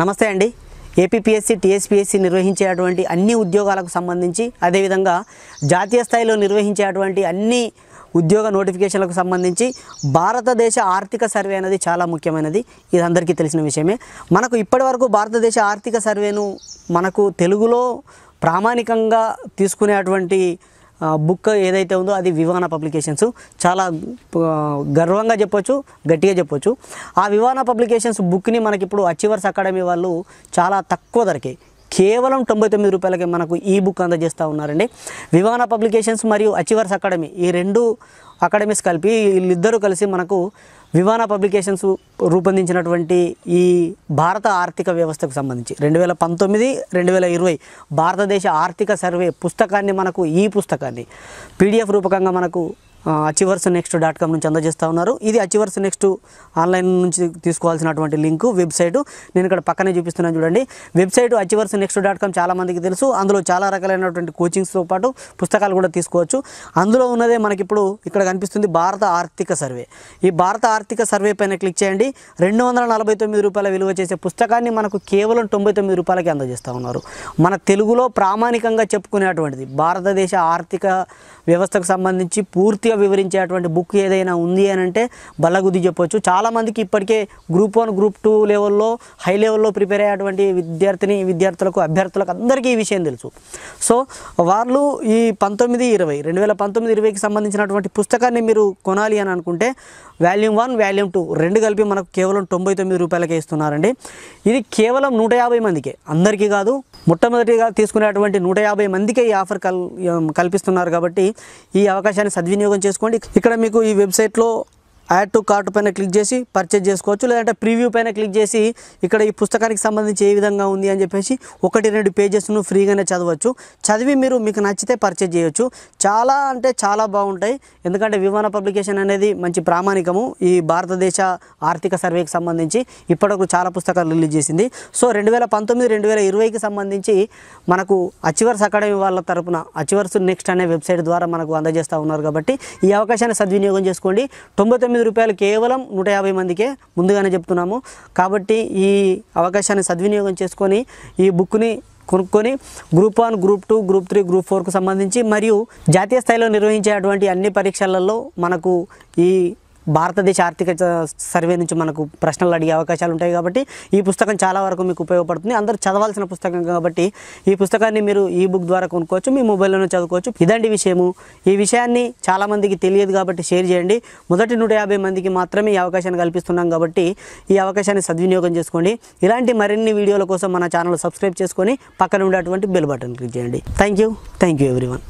నమస్తే అండి APSC TSPSC నిర్వహించేటువంటి అన్ని ఉద్యోగాలకు సంబంధించి అదేవిధంగా జాతీయ స్థాయిలో నిర్వహించేటువంటి అన్ని ఉద్యోగ నోటిఫికేషన్లకు సంబంధించి భారతదేశ ఆర్థిక సర్వే అనేది చాలా ముఖ్యమైనది ఇది అందరికీ తెలిసిన విషయమే మనకు ఇప్పటివరకు భారతదేశ ఆర్థిక సర్వేను మనకు తెలుగులో ప్రామాణికంగా తీసుకునేటువంటి బుక్ ఏదైతే ఉందో అది వివాన పబ్లికేషన్స్ చాలా గర్వంగా చెప్పొచ్చు గట్టిగా చెప్పొచ్చు ఆ వివాన పబ్లికేషన్స్ బుక్ని మనకి ఇప్పుడు అచీవర్స్ అకాడమీ వాళ్ళు చాలా తక్కువ ధరకే కేవలం తొంభై తొమ్మిది రూపాయలకే మనకు ఈ బుక్ అందజేస్తూ ఉన్నారండి వివాన పబ్లికేషన్స్ మరియు అచీవర్స్ అకాడమీ ఈ రెండు అకాడమీస్ కలిపి వీళ్ళిద్దరూ కలిసి మనకు వివాన పబ్లికేషన్స్ రూపొందించినటువంటి ఈ భారత ఆర్థిక వ్యవస్థకు సంబంధించి రెండు వేల పంతొమ్మిది రెండు వేల ఇరవై భారతదేశ ఆర్థిక సర్వే పుస్తకాన్ని మనకు ఈ పుస్తకాన్ని పీడిఎఫ్ రూపకంగా మనకు అచీవర్స్ నెక్స్ట్ డాట్ కామ్ నుంచి అందజేస్తూ ఉన్నారు ఇది అచివర్స్ నెక్స్ట్ ఆన్లైన్ నుంచి తీసుకోవాల్సినటువంటి లింక్ వెబ్సైట్ నేను ఇక్కడ పక్కనే చూపిస్తున్నాను చూడండి website achievers next dot com చాలామందికి తెలుసు అందులో చాలా రకాలైనటువంటి కోచింగ్స్తో పాటు పుస్తకాలు కూడా తీసుకోవచ్చు అందులో ఉన్నదే మనకిప్పుడు ఇక్కడ కనిపిస్తుంది భారత ఆర్థిక సర్వే ఈ భారత ఆర్థిక సర్వే పైన క్లిక్ చేయండి రెండు వందల నలభై తొమ్మిది రూపాయల విలువ చేసే పుస్తకాన్ని మనకు కేవలం తొంభై తొమ్మిది రూపాయలకి అందజేస్తూ ఉన్నారు మన తెలుగులో ప్రామాణికంగా చెప్పుకునేటువంటిది భారతదేశ ఆర్థిక వ్యవస్థకు సంబంధించి పూర్తిగా వివరించేటువంటి బుక్ ఏదైనా ఉంది అని అంటే బల్లగుద్ది చెప్పొచ్చు చాలామందికి ఇప్పటికే గ్రూప్ వన్ గ్రూప్ టూ లెవెల్లో హై లెవెల్లో ప్రిపేర్ అయ్యేటువంటి విద్యార్థిని విద్యార్థులకు అభ్యర్థులకు అందరికీ ఈ విషయం తెలుసు సో వాళ్ళు ఈ పంతొమ్మిది ఇరవై రెండు వేల పంతొమ్మిది ఇరవైకి సంబంధించినటువంటి పుస్తకాన్ని మీరు కొనాలి అని అనుకుంటే వాల్యూమ్ వన్ వాల్యూమ్ టూ రెండు కలిపి మనకు కేవలం తొంభై తొమ్మిది రూపాయలకే ఇస్తున్నారండి ఇది కేవలం నూట యాభై మందికే అందరికీ కాదు మొట్టమొదటిగా తీసుకునేటువంటి నూట యాభై మందికే ఈ ఆఫర్ కల్ కల్పిస్తున్నారు కాబట్టి ఈ అవకాశాన్ని సద్వినియోగం చేసుకోండి ఇక్కడ మీకు ఈ వెబ్సైట్లో యాడ్ టు కార్ట్ పైన క్లిక్ చేసి పర్చేజ్ చేసుకోవచ్చు లేదంటే ప్రివ్యూ పైన క్లిక్ చేసి ఇక్కడ ఈ పుస్తకానికి సంబంధించి ఏ విధంగా ఉంది అని చెప్పేసి ఒకటి రెండు పేజెస్ను ఫ్రీగానే చదవచ్చు చదివి మీరు మీకు నచ్చితే పర్చేజ్ చేయొచ్చు చాలా అంటే చాలా బాగుంటాయి ఎందుకంటే విమాన పబ్లికేషన్ అనేది మంచి ప్రామాణికము ఈ భారతదేశ ఆర్థిక సర్వేకి సంబంధించి ఇప్పటికు చాలా పుస్తకాలు రిలీజ్ చేసింది సో రెండు వేల పంతొమ్మిది రెండు వేల ఇరవైకి సంబంధించి మనకు అచివర్స్ అకాడమీ వాళ్ళ తరపున అచివర్స్ నెక్స్ట్ అనే వెబ్సైట్ ద్వారా మనకు అందజేస్తూ ఉన్నారు కాబట్టి ఈ అవకాశాన్ని సద్వినియోగం చేసుకోండి తొంభై పంతొమ్మిది రూపాయలు కేవలం నూట యాభై మందికే ముందుగానే చెప్తున్నాము కాబట్టి ఈ అవకాశాన్ని సద్వినియోగం చేసుకొని ఈ బుక్ని కొనుక్కొని group one group two group three group ఫోర్కు సంబంధించి మరియు జాతీయ స్థాయిలో నిర్వహించే అటువంటి అన్ని పరీక్షలలో మనకు ఈ భారతదేశ ఆర్థిక సర్వే నుంచి మనకు ప్రశ్నలు అడిగే అవకాశాలు ఉంటాయి కాబట్టి ఈ పుస్తకం చాలా వరకు మీకు ఉపయోగపడుతుంది అందరూ చదవాల్సిన పుస్తకం కాబట్టి ఈ పుస్తకాన్ని మీరు ఈ బుక్ ద్వారా కొనుక్కోవచ్చు మీ మొబైల్లోనే చదువుకోవచ్చు ఇదండి విషయము ఈ విషయాన్ని చాలామందికి తెలియదు కాబట్టి షేర్ చేయండి మొదటి నూట యాభై మందికి మాత్రమే ఈ అవకాశాన్ని కల్పిస్తున్నాం కాబట్టి ఈ అవకాశాన్ని సద్వినియోగం చేసుకోండి ఇలాంటి మరిన్ని వీడియోల కోసం మన ఛానల్ సబ్స్క్రైబ్ చేసుకొని పక్కన ఉండేటువంటి బెల్ బటన్ క్లిక్ చేయండి thank you thank you everyone